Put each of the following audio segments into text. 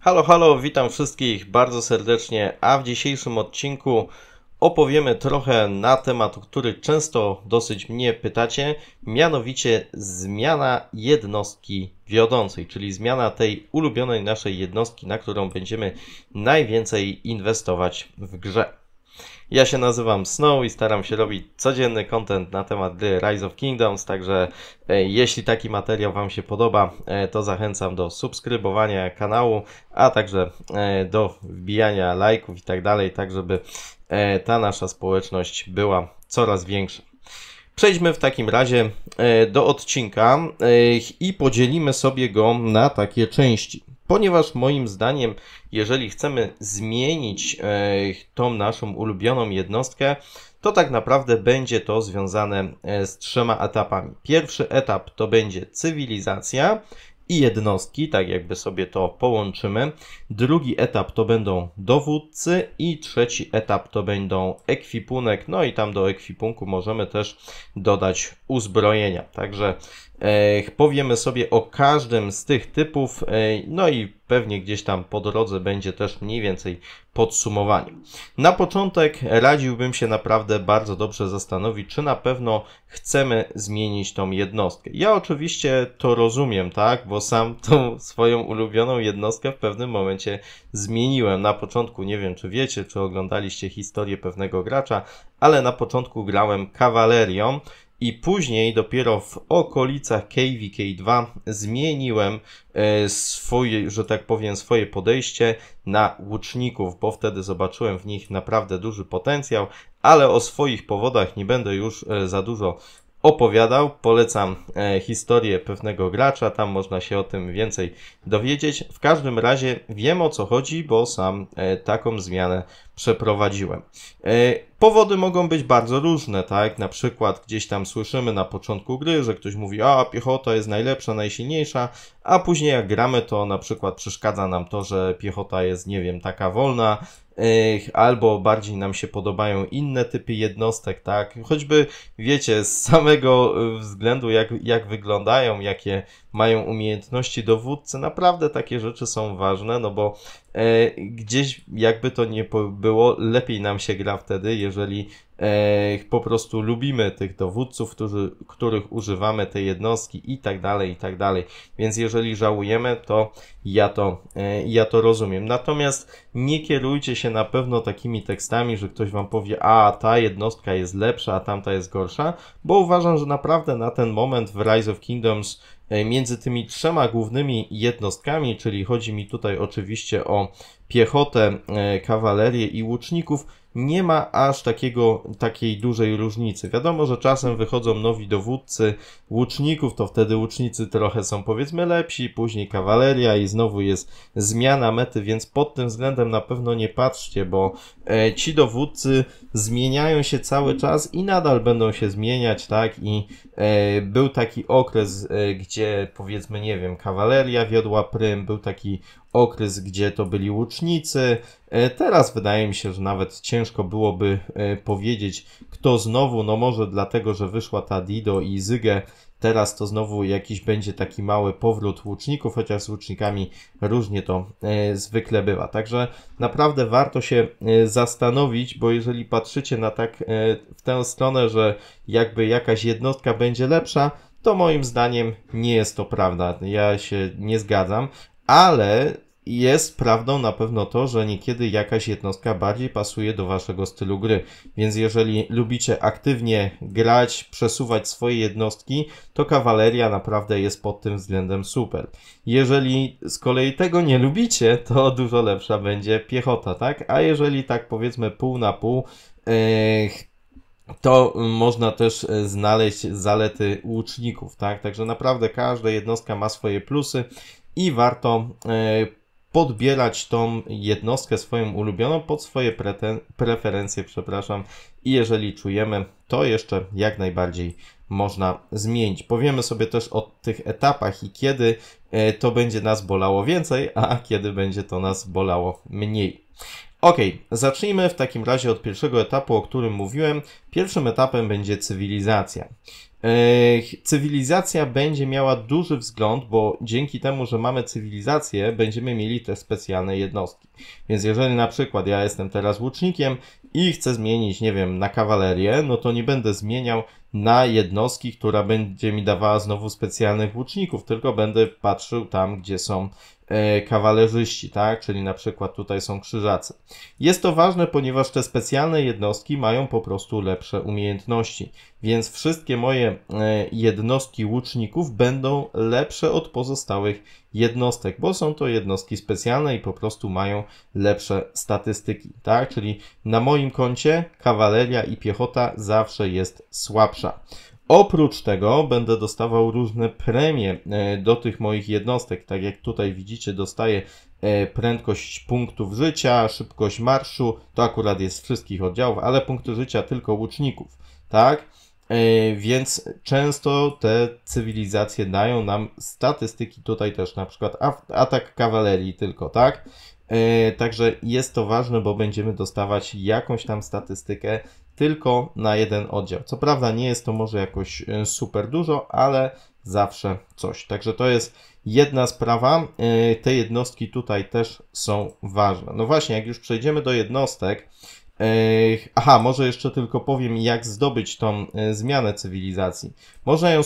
Halo, halo, witam wszystkich bardzo serdecznie, a w dzisiejszym odcinku opowiemy trochę na temat, który często dosyć mnie pytacie, mianowicie zmiana jednostki wiodącej, czyli zmiana tej ulubionej naszej jednostki, na którą będziemy najwięcej inwestować w grze. Ja się nazywam Snow i staram się robić codzienny content na temat The Rise of Kingdoms, także e, jeśli taki materiał Wam się podoba, e, to zachęcam do subskrybowania kanału, a także e, do wbijania lajków i tak dalej, tak żeby ta nasza społeczność była coraz większa. Przejdźmy w takim razie do odcinka i podzielimy sobie go na takie części ponieważ moim zdaniem, jeżeli chcemy zmienić e, tą naszą ulubioną jednostkę, to tak naprawdę będzie to związane e, z trzema etapami. Pierwszy etap to będzie cywilizacja i jednostki, tak jakby sobie to połączymy. Drugi etap to będą dowódcy i trzeci etap to będą ekwipunek, no i tam do ekwipunku możemy też dodać uzbrojenia. Także Powiemy sobie o każdym z tych typów, no i pewnie gdzieś tam po drodze będzie też mniej więcej podsumowanie. Na początek radziłbym się naprawdę bardzo dobrze zastanowić, czy na pewno chcemy zmienić tą jednostkę. Ja oczywiście to rozumiem, tak, bo sam tą swoją ulubioną jednostkę w pewnym momencie zmieniłem. Na początku nie wiem, czy wiecie, czy oglądaliście historię pewnego gracza, ale na początku grałem kawalerią, i później dopiero w okolicach KVK2 zmieniłem e, swoje, że tak powiem, swoje podejście na łuczników, bo wtedy zobaczyłem w nich naprawdę duży potencjał, ale o swoich powodach nie będę już e, za dużo opowiadał. Polecam e, historię pewnego gracza, tam można się o tym więcej dowiedzieć. W każdym razie wiem o co chodzi, bo sam e, taką zmianę przeprowadziłem. E, powody mogą być bardzo różne, tak? Na przykład gdzieś tam słyszymy na początku gry, że ktoś mówi, a piechota jest najlepsza, najsilniejsza, a później jak gramy, to na przykład przeszkadza nam to, że piechota jest, nie wiem, taka wolna, albo bardziej nam się podobają inne typy jednostek, tak? Choćby wiecie, z samego e, względu, jak, jak wyglądają, jakie mają umiejętności dowódcy. Naprawdę takie rzeczy są ważne, no bo e, gdzieś jakby to nie było, lepiej nam się gra wtedy, jeżeli e, po prostu lubimy tych dowódców, którzy, których używamy, te jednostki i tak dalej, i tak dalej. Więc jeżeli żałujemy, to ja to, e, ja to rozumiem. Natomiast nie kierujcie się na pewno takimi tekstami, że ktoś wam powie, a ta jednostka jest lepsza, a tamta jest gorsza, bo uważam, że naprawdę na ten moment w Rise of Kingdoms E, między tymi trzema głównymi jednostkami, czyli chodzi mi tutaj oczywiście o piechotę, e, kawalerię i łuczników, nie ma aż takiego, takiej dużej różnicy. Wiadomo, że czasem wychodzą nowi dowódcy łuczników, to wtedy łucznicy trochę są powiedzmy lepsi, później kawaleria i znowu jest zmiana mety, więc pod tym względem na pewno nie patrzcie, bo e, ci dowódcy zmieniają się cały czas i nadal będą się zmieniać, tak? I e, był taki okres, e, gdzie powiedzmy, nie wiem, kawaleria wiodła prym, był taki okres, gdzie to byli łucznicy. E, teraz wydaje mi się, że nawet ciężko byłoby e, powiedzieć, kto znowu, no może dlatego, że wyszła ta Dido i Zygę, teraz to znowu jakiś będzie taki mały powrót łuczników, chociaż z łucznikami różnie to e, zwykle bywa. Także naprawdę warto się zastanowić, bo jeżeli patrzycie na tak w tę stronę, że jakby jakaś jednostka będzie lepsza, to moim zdaniem nie jest to prawda. Ja się nie zgadzam, ale jest prawdą na pewno to, że niekiedy jakaś jednostka bardziej pasuje do waszego stylu gry. Więc jeżeli lubicie aktywnie grać, przesuwać swoje jednostki, to kawaleria naprawdę jest pod tym względem super. Jeżeli z kolei tego nie lubicie, to dużo lepsza będzie piechota, tak? A jeżeli tak powiedzmy pół na pół, yy, to można też e, znaleźć zalety łuczników, tak? Także naprawdę każda jednostka ma swoje plusy i warto e, podbierać tą jednostkę swoją ulubioną pod swoje preten- preferencje, przepraszam. I jeżeli czujemy, to jeszcze jak najbardziej można zmienić. Powiemy sobie też o tych etapach i kiedy e, to będzie nas bolało więcej, a kiedy będzie to nas bolało mniej. Ok, zacznijmy w takim razie od pierwszego etapu, o którym mówiłem. Pierwszym etapem będzie cywilizacja. Cywilizacja będzie miała duży wzgląd, bo dzięki temu, że mamy cywilizację, będziemy mieli te specjalne jednostki. Więc jeżeli na przykład ja jestem teraz łucznikiem i chcę zmienić, nie wiem, na kawalerię, no to nie będę zmieniał na jednostki, która będzie mi dawała znowu specjalnych łuczników, tylko będę patrzył tam, gdzie są E, kawalerzyści, tak? czyli na przykład tutaj są krzyżacy. Jest to ważne, ponieważ te specjalne jednostki mają po prostu lepsze umiejętności, więc wszystkie moje e, jednostki łuczników będą lepsze od pozostałych jednostek, bo są to jednostki specjalne i po prostu mają lepsze statystyki, tak? Czyli na moim koncie kawaleria i piechota zawsze jest słabsza. Oprócz tego będę dostawał różne premie e, do tych moich jednostek. Tak jak tutaj widzicie, dostaję e, prędkość punktów życia, szybkość marszu. To akurat jest wszystkich oddziałów, ale punkty życia tylko łuczników. Tak? E, więc często te cywilizacje dają nam statystyki, tutaj też na przykład atak kawalerii tylko, tak? E, także jest to ważne, bo będziemy dostawać jakąś tam statystykę tylko na jeden oddział. Co prawda nie jest to może jakoś e, super dużo, ale zawsze coś. Także to jest jedna sprawa. E, te jednostki tutaj też są ważne. No właśnie, jak już przejdziemy do jednostek, Aha, może jeszcze tylko powiem, jak zdobyć tą e, zmianę cywilizacji. Można ją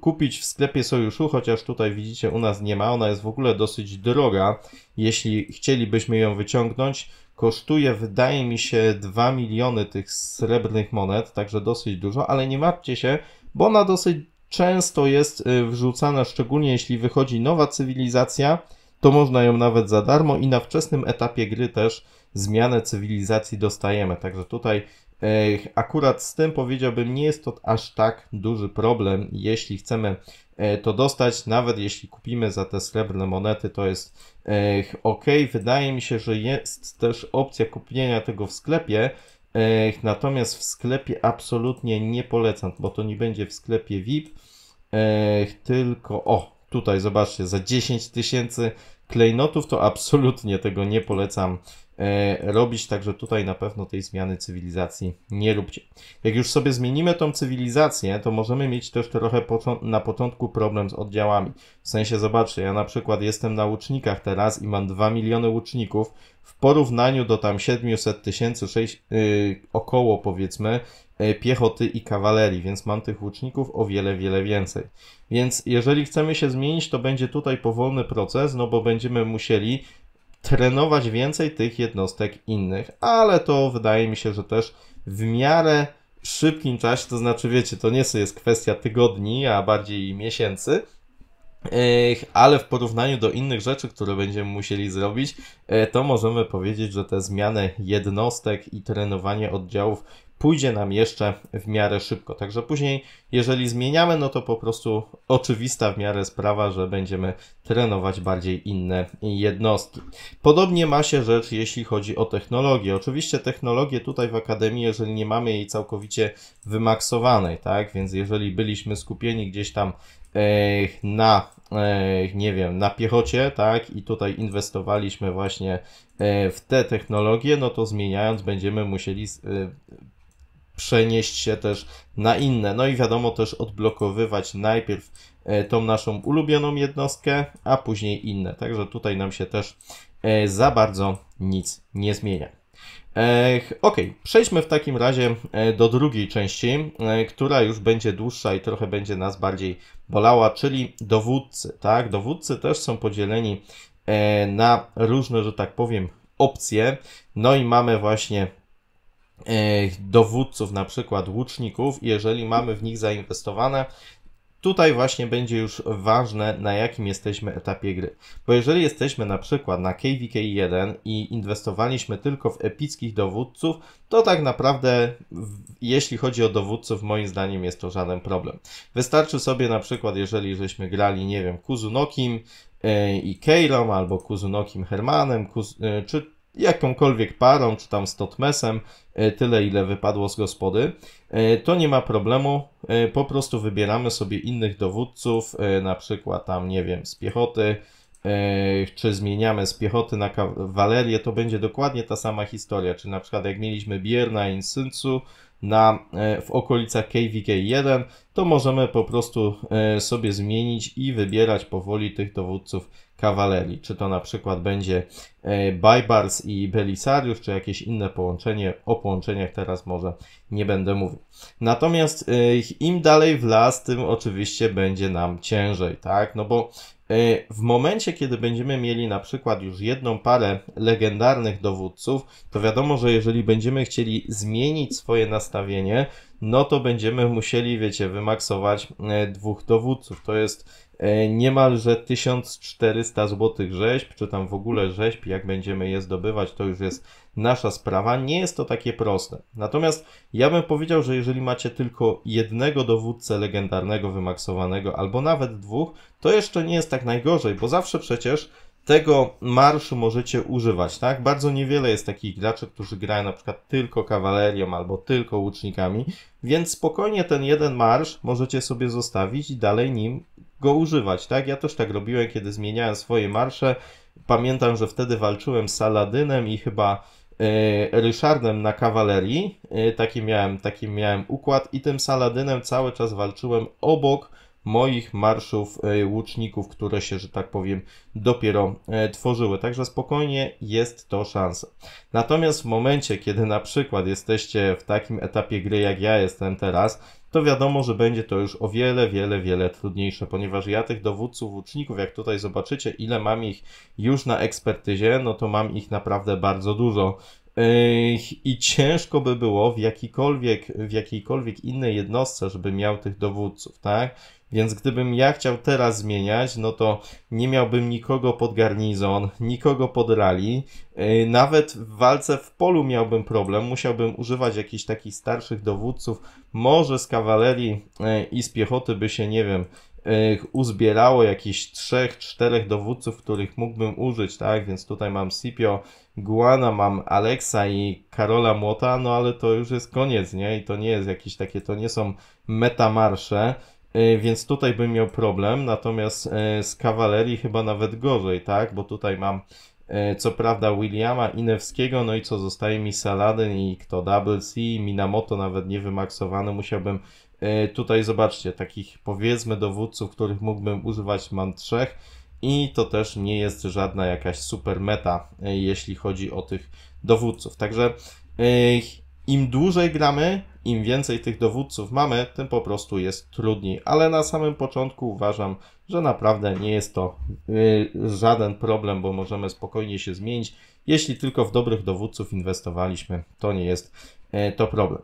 kupić w sklepie sojuszu, chociaż tutaj widzicie, u nas nie ma. Ona jest w ogóle dosyć droga. Jeśli chcielibyśmy ją wyciągnąć, kosztuje, wydaje mi się, 2 miliony tych srebrnych monet, także dosyć dużo, ale nie martwcie się, bo ona dosyć często jest e, wrzucana, szczególnie jeśli wychodzi nowa cywilizacja, to można ją nawet za darmo i na wczesnym etapie gry też zmianę cywilizacji dostajemy. Także tutaj e, Akurat z tym powiedziałbym, nie jest to aż tak duży problem, jeśli chcemy e, to dostać, nawet jeśli kupimy za te srebrne monety, to jest e, ok. Wydaje mi się, że jest też opcja kupienia tego w sklepie, natomiast w sklepie absolutnie nie polecam, bo to nie będzie w sklepie VIP, tylko o, tutaj zobaczcie, za 10 tysięcy klejnotów to absolutnie tego nie polecam e, robić, także tutaj na pewno tej zmiany cywilizacji nie róbcie. Jak już sobie zmienimy tą cywilizację, to możemy mieć też trochę począ na początku problem z oddziałami. W sensie, zobaczcie, ja na przykład jestem na łucznikach teraz i mam 2 miliony łuczników, w porównaniu do tam 700 tysięcy, yy, około powiedzmy, E, piechoty i kawalerii, więc mam tych łuczników o wiele, wiele więcej. Więc jeżeli chcemy się zmienić, to będzie tutaj powolny proces, no bo będziemy musieli trenować więcej tych jednostek innych, ale to wydaje mi się, że też w miarę szybkim czasie, to znaczy wiecie, to nie jest kwestia tygodni, a bardziej miesięcy, ale w porównaniu do innych rzeczy, które będziemy musieli zrobić, e, to możemy powiedzieć, że te zmiany jednostek i trenowanie oddziałów pójdzie nam jeszcze w miarę szybko. Także później, jeżeli zmieniamy, no to po prostu oczywista w miarę sprawa, że będziemy trenować bardziej inne jednostki. Podobnie ma się rzecz, jeśli chodzi o technologię. Oczywiście technologię tutaj w Akademii, jeżeli nie mamy jej całkowicie wymaksowanej, tak, więc jeżeli byliśmy skupieni gdzieś tam na, nie wiem, na piechocie, tak, i tutaj inwestowaliśmy właśnie e, w te technologie, no to zmieniając będziemy musieli e, przenieść się też na inne. No i wiadomo też odblokowywać najpierw e, tą naszą ulubioną jednostkę, a później inne. Także tutaj nam się też e, za bardzo nic nie zmienia. Ok, przejdźmy w takim razie e, do drugiej części, która już będzie dłuższa i trochę będzie nas bardziej bolała, czyli dowódcy. Tak? Dowódcy też są podzieleni na różne, że tak powiem, opcje. No i mamy właśnie E, dowódców, na przykład łuczników, jeżeli mamy w nich zainwestowane, tutaj właśnie będzie już ważne, na jakim jesteśmy etapie gry. Bo jeżeli jesteśmy na przykład na KVK1 i inwestowaliśmy tylko w epickich dowódców, to tak naprawdę, jeśli chodzi o dowódców, moim zdaniem jest to żaden problem. Wystarczy sobie na przykład, jeżeli żeśmy grali, nie wiem, Kuzunokim e, i Keilom, albo Kuzunokim Hermanem, e, czy jakąkolwiek parą, czy tam z Totmesem, e, tyle ile wypadło z gospody, e, to nie ma problemu, e, po prostu wybieramy sobie innych dowódców, na przykład tam, nie wiem, z piechoty, czy zmieniamy z piechoty na kawalerię, to będzie dokładnie ta sama historia, czy na przykład jak mieliśmy Bierna i Insyncu, na, w okolicach KVK1, to możemy po prostu sobie zmienić i wybierać powoli tych dowódców kawalerii. Czy to na przykład będzie e, Bybars i Belisarius, czy jakieś inne połączenie. O połączeniach teraz może nie będę mówił. Natomiast e, im dalej w las, tym oczywiście będzie nam ciężej, tak? No bo e, w momencie, kiedy będziemy mieli na przykład już jedną parę legendarnych dowódców, to wiadomo, że jeżeli będziemy chcieli zmienić swoje nastawienie, no to będziemy musieli, wiecie, wymaksować dwóch dowódców. To jest E, niemalże 1400 zł rzeźb, czy tam w ogóle rzeźb, jak będziemy je zdobywać, to już jest nasza sprawa. Nie jest to takie proste. Natomiast ja bym powiedział, że jeżeli macie tylko jednego dowódcę legendarnego wymaksowanego, albo nawet dwóch, to jeszcze nie jest tak najgorzej, bo zawsze przecież tego marszu możecie używać, tak? Bardzo niewiele jest takich graczy, którzy grają na przykład tylko kawalerią albo tylko łucznikami, więc spokojnie ten jeden marsz możecie sobie zostawić i dalej nim go używać, tak? Ja też tak robiłem, kiedy zmieniałem swoje marsze. Pamiętam, że wtedy walczyłem z Saladynem i chyba yy, Ryszardem na kawalerii. Yy, taki, miałem, taki miałem układ i tym Saladynem cały czas walczyłem obok moich marszów yy, łuczników, które się, że tak powiem, dopiero tworzyły. Także spokojnie jest to szansa. Natomiast w momencie, kiedy na przykład jesteście w takim etapie gry, jak ja jestem teraz, to wiadomo, że będzie to już o wiele, wiele, wiele trudniejsze, ponieważ ja tych dowódców łuczników, jak tutaj zobaczycie, ile mam ich już na ekspertyzie, no to mam ich naprawdę bardzo dużo. I ciężko by było w, jakikolwiek, w jakiejkolwiek innej jednostce, żeby miał tych dowódców, tak? Więc gdybym ja chciał teraz zmieniać, no to nie miałbym nikogo pod garnizon, nikogo pod rally. Nawet w walce w polu miałbym problem. Musiałbym używać jakichś takich starszych dowódców. Może z kawalerii y, i z piechoty by się, nie wiem, y, uzbierało jakichś trzech, czterech dowódców, których mógłbym użyć, tak? Więc tutaj mam Sipio, Guana, mam Alexa i Karola Młota, no ale to już jest koniec, nie? I to nie jest jakieś takie, to nie są metamarsze. E, więc tutaj bym miał problem, natomiast e, z kawalerii chyba nawet gorzej, tak? Bo tutaj mam e, co prawda Williama Inewskiego, no i co zostaje mi Saladin i kto Double C, Minamoto nawet nie wymaksowany, musiałbym tutaj zobaczcie, takich powiedzmy dowódców, których mógłbym używać mam trzech i to też nie jest żadna jakaś super meta, jeśli chodzi o tych dowódców. Także im dłużej gramy, im więcej tych dowódców mamy, tym po prostu jest trudniej. Ale na samym początku uważam, że naprawdę nie jest to yy, żaden problem, bo możemy spokojnie się zmienić. Jeśli tylko w dobrych dowódców inwestowaliśmy, to nie jest yy, to problem.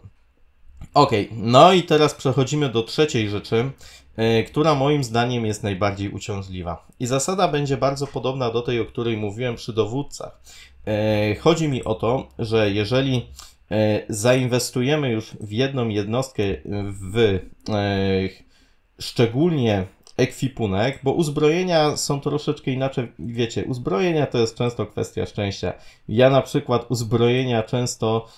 Ok, no i teraz przechodzimy do trzeciej rzeczy, yy, która moim zdaniem jest najbardziej uciążliwa. I zasada będzie bardzo podobna do tej, o której mówiłem przy dowódcach. Y, chodzi mi o to, że jeżeli E, zainwestujemy już w jedną jednostkę e, w e, szczególnie ekwipunek, bo uzbrojenia są troszeczkę inaczej, wiecie, uzbrojenia to jest często kwestia szczęścia. Ja na przykład uzbrojenia często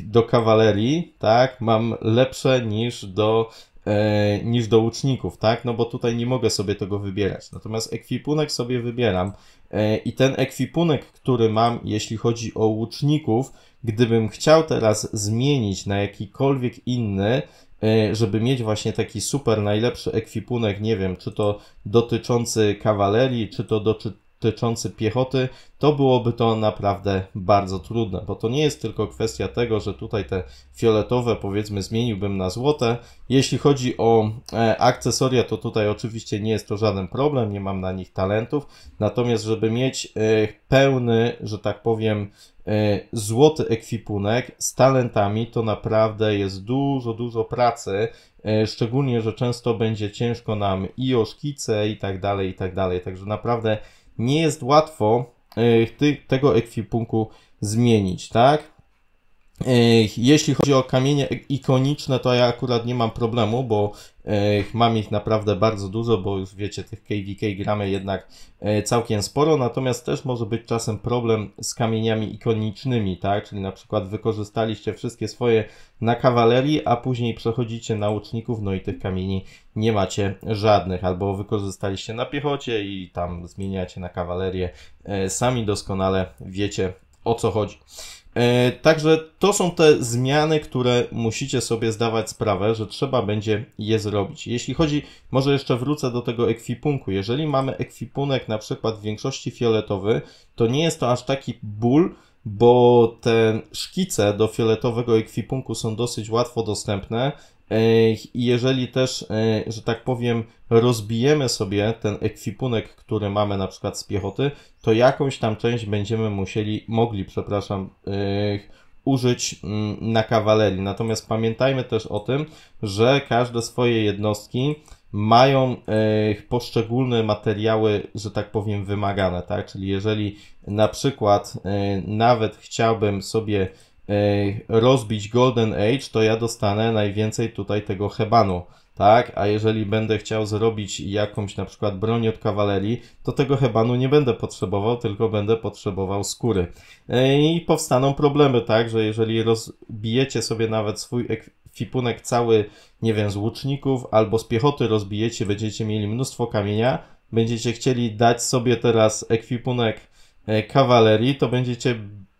do kawalerii, tak, mam lepsze niż do E, niż do łuczników, tak? No bo tutaj nie mogę sobie tego wybierać. Natomiast ekwipunek sobie wybieram e, i ten ekwipunek, który mam, jeśli chodzi o łuczników, gdybym chciał teraz zmienić na jakikolwiek inny, e, żeby mieć właśnie taki super najlepszy ekwipunek, nie wiem, czy to dotyczący kawalerii, czy to doty dotyczący piechoty, to byłoby to naprawdę bardzo trudne, bo to nie jest tylko kwestia tego, że tutaj te fioletowe powiedzmy zmieniłbym na złote. Jeśli chodzi o e, akcesoria, to tutaj oczywiście nie jest to żaden problem, nie mam na nich talentów. Natomiast, żeby mieć e, pełny, że tak powiem, e, złoty ekwipunek z talentami, to naprawdę jest dużo, dużo pracy. E, szczególnie, że często będzie ciężko nam i o szkice i tak dalej, i tak dalej. Także naprawdę nie jest łatwo y, tego ekwipunku zmienić, tak? E, jeśli chodzi o kamienie ikoniczne, to ja akurat nie mam problemu, bo e, mam ich naprawdę bardzo dużo, bo już wiecie, tych KVK gramy jednak e, całkiem sporo, natomiast też może być czasem problem z kamieniami ikonicznymi, tak? Czyli na przykład wykorzystaliście wszystkie swoje na kawalerii, a później przechodzicie na łuczników, no i tych kamieni nie macie żadnych, albo wykorzystaliście na piechocie i tam zmieniacie na kawalerię. Sami doskonale wiecie o co chodzi. E, także to są te zmiany, które musicie sobie zdawać sprawę, że trzeba będzie je zrobić. Jeśli chodzi, może jeszcze wrócę do tego ekwipunku. Jeżeli mamy ekwipunek na przykład w większości fioletowy, to nie jest to aż taki ból, bo te szkice do fioletowego ekwipunku są dosyć łatwo dostępne E, I jeżeli też, e, że tak powiem, rozbijemy sobie ten ekwipunek, który mamy na przykład z piechoty, to jakąś tam część będziemy musieli, mogli, przepraszam, e, użyć mm, na kawalerii. Natomiast pamiętajmy też o tym, że każde swoje jednostki mają poszczególne materiały, że tak powiem, wymagane, tak? Czyli jeżeli na przykład nawet chciałbym sobie rozbić Golden Age, to ja dostanę najwięcej tutaj tego hebanu. Tak, a jeżeli będę chciał zrobić jakąś na przykład broń od kawalerii, to tego hebanu nie będę potrzebował, tylko będę potrzebował skóry. I powstaną problemy, tak, że jeżeli rozbijecie sobie nawet swój ekwipunek cały, nie wiem, z łuczników albo z piechoty rozbijecie, będziecie mieli mnóstwo kamienia, będziecie chcieli dać sobie teraz ekwipunek e, kawalerii, to będziecie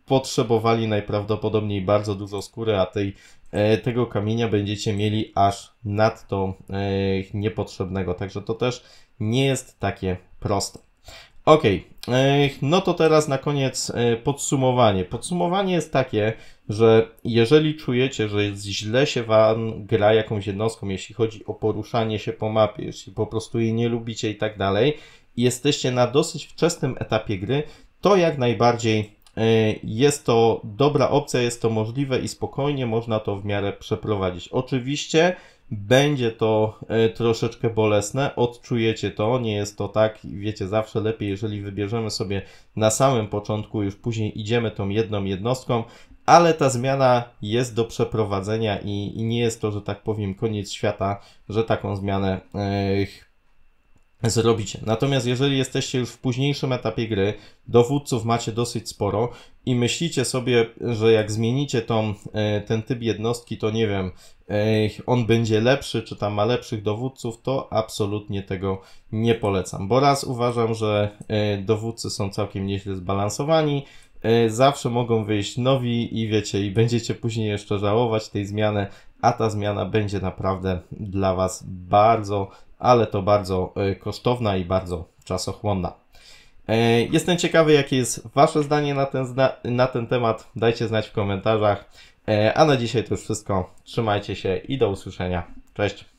potrzebowali najprawdopodobniej bardzo dużo skóry, a tej, e, tego kamienia będziecie mieli aż nadto e, niepotrzebnego. Także to też nie jest takie proste. Ok, e, no to teraz na koniec podsumowanie. Podsumowanie jest takie, że jeżeli czujecie, że źle się Wam gra jakąś jednostką, jeśli chodzi o poruszanie się po mapie, jeśli po prostu jej nie lubicie i tak dalej, i jesteście na dosyć wczesnym etapie gry, to jak najbardziej E, jest to dobra opcja, jest to możliwe i spokojnie można to w miarę przeprowadzić. Oczywiście będzie to e, troszeczkę bolesne, odczujecie to, nie jest to tak, wiecie, zawsze lepiej, jeżeli wybierzemy sobie na samym początku, już później idziemy tą jedną jednostką, ale ta zmiana jest do przeprowadzenia i, i nie jest to, że tak powiem, koniec świata, że taką zmianę e, zrobicie. Natomiast jeżeli jesteście już w późniejszym etapie gry, dowódców macie dosyć sporo i myślicie sobie, że jak zmienicie tą, e, ten typ jednostki, to nie wiem, e, on będzie lepszy, czy tam ma lepszych dowódców, to absolutnie tego nie polecam. Bo raz uważam, że e, dowódcy są całkiem nieźle zbalansowani, zawsze mogą wyjść nowi i wiecie, i będziecie później jeszcze żałować tej zmiany, a ta zmiana będzie naprawdę dla Was bardzo ale to bardzo e, kosztowna i bardzo czasochłonna. E, jestem ciekawy, jakie jest Wasze zdanie na ten, na ten temat. Dajcie znać w komentarzach. E, a na dzisiaj to już wszystko. Trzymajcie się i do usłyszenia. Cześć.